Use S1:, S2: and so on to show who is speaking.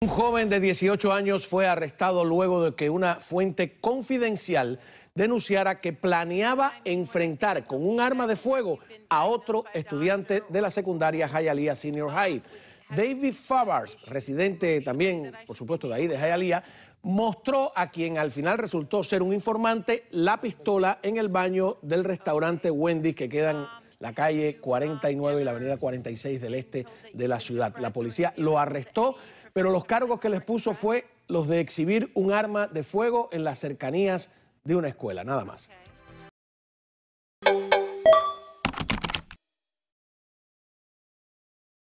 S1: Un joven de 18 años fue arrestado luego de que una fuente confidencial denunciara que planeaba enfrentar con un arma de fuego a otro estudiante de la secundaria Hialeah Senior High. David Favars, residente también, por supuesto, de ahí, de Hialeah, mostró a quien al final resultó ser un informante la pistola en el baño del restaurante Wendy que quedan la calle 49 y la avenida 46 del este de la ciudad. La policía lo arrestó, pero los cargos que les puso fue los de exhibir un arma de fuego en las cercanías de una escuela, nada más.